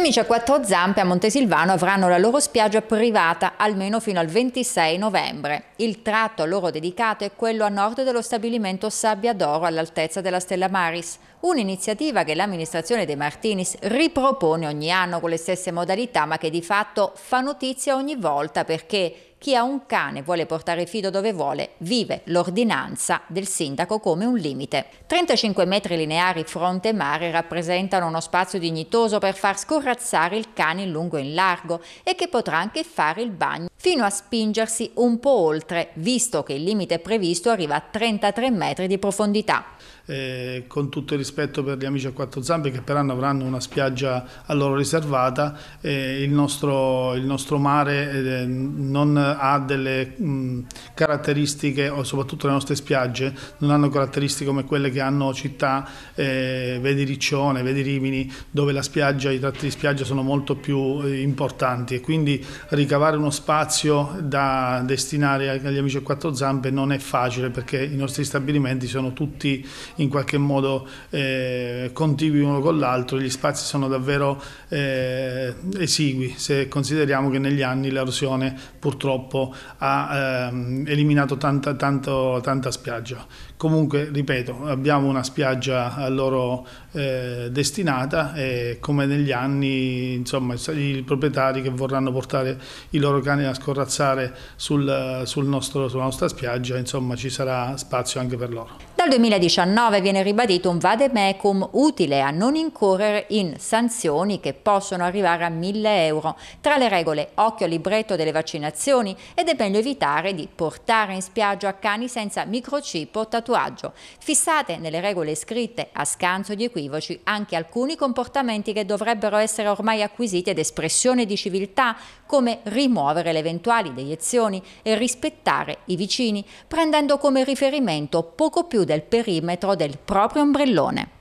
amici a quattro zampe a Montesilvano avranno la loro spiaggia privata almeno fino al 26 novembre. Il tratto a loro dedicato è quello a nord dello stabilimento Sabbia d'Oro all'altezza della Stella Maris, un'iniziativa che l'amministrazione De Martinis ripropone ogni anno con le stesse modalità ma che di fatto fa notizia ogni volta perché chi ha un cane e vuole portare fido dove vuole, vive l'ordinanza del sindaco come un limite. 35 metri lineari fronte mare rappresentano uno spazio dignitoso per far scorrazzare il cane in lungo e in largo e che potrà anche fare il bagno fino a spingersi un po' oltre, visto che il limite previsto arriva a 33 metri di profondità. Eh, con tutto il rispetto per gli amici a quattro zampe che per anno avranno una spiaggia a loro riservata, eh, il, nostro, il, nostro, mare eh, non ha delle mh, caratteristiche, o soprattutto le nostre spiagge, non hanno caratteristiche come quelle che hanno città, eh, vedi Riccione, vedi Rimini, dove la spiaggia, i tratti di spiaggia sono molto più eh, importanti e quindi ricavare uno spazio spazio da destinare agli amici a quattro zampe non è facile perché i nostri stabilimenti sono tutti in qualche modo eh, contigui uno con l'altro, gli spazi sono davvero eh, esigui se consideriamo che negli anni l'erosione purtroppo ha ehm, eliminato tanta, tanto, tanta spiaggia. Comunque, ripeto, abbiamo una spiaggia a loro eh, destinata e come negli anni insomma, i proprietari che vorranno portare i loro cani a scorrazzare sul, sul nostro, sulla nostra spiaggia, insomma ci sarà spazio anche per loro. 2019 viene ribadito un vademecum utile a non incorrere in sanzioni che possono arrivare a 1000 euro. Tra le regole, occhio al libretto delle vaccinazioni ed è meglio evitare di portare in spiaggia cani senza microchip o tatuaggio. Fissate nelle regole scritte a scanso di equivoci anche alcuni comportamenti che dovrebbero essere ormai acquisiti ed espressione di civiltà, come rimuovere le eventuali deiezioni e rispettare i vicini, prendendo come riferimento poco più del del perimetro del proprio ombrellone.